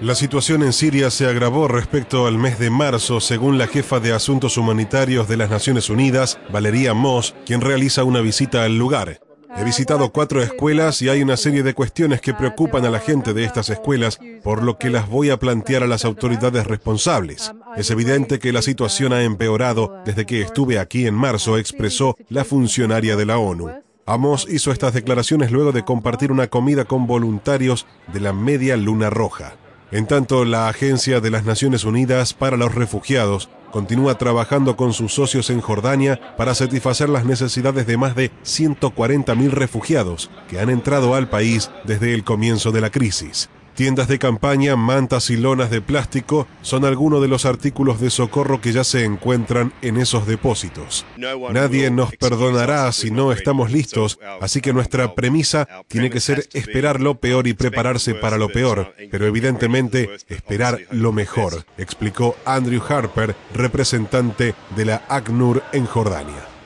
La situación en Siria se agravó respecto al mes de marzo, según la jefa de Asuntos Humanitarios de las Naciones Unidas, Valeria Moss, quien realiza una visita al lugar. He visitado cuatro escuelas y hay una serie de cuestiones que preocupan a la gente de estas escuelas, por lo que las voy a plantear a las autoridades responsables. Es evidente que la situación ha empeorado desde que estuve aquí en marzo, expresó la funcionaria de la ONU. Amos hizo estas declaraciones luego de compartir una comida con voluntarios de la Media Luna Roja. En tanto, la Agencia de las Naciones Unidas para los Refugiados continúa trabajando con sus socios en Jordania para satisfacer las necesidades de más de 140.000 refugiados que han entrado al país desde el comienzo de la crisis. Tiendas de campaña, mantas y lonas de plástico son algunos de los artículos de socorro que ya se encuentran en esos depósitos. Nadie nos perdonará si no estamos listos, así que nuestra premisa tiene que ser esperar lo peor y prepararse para lo peor, pero evidentemente esperar lo mejor, explicó Andrew Harper, representante de la ACNUR en Jordania.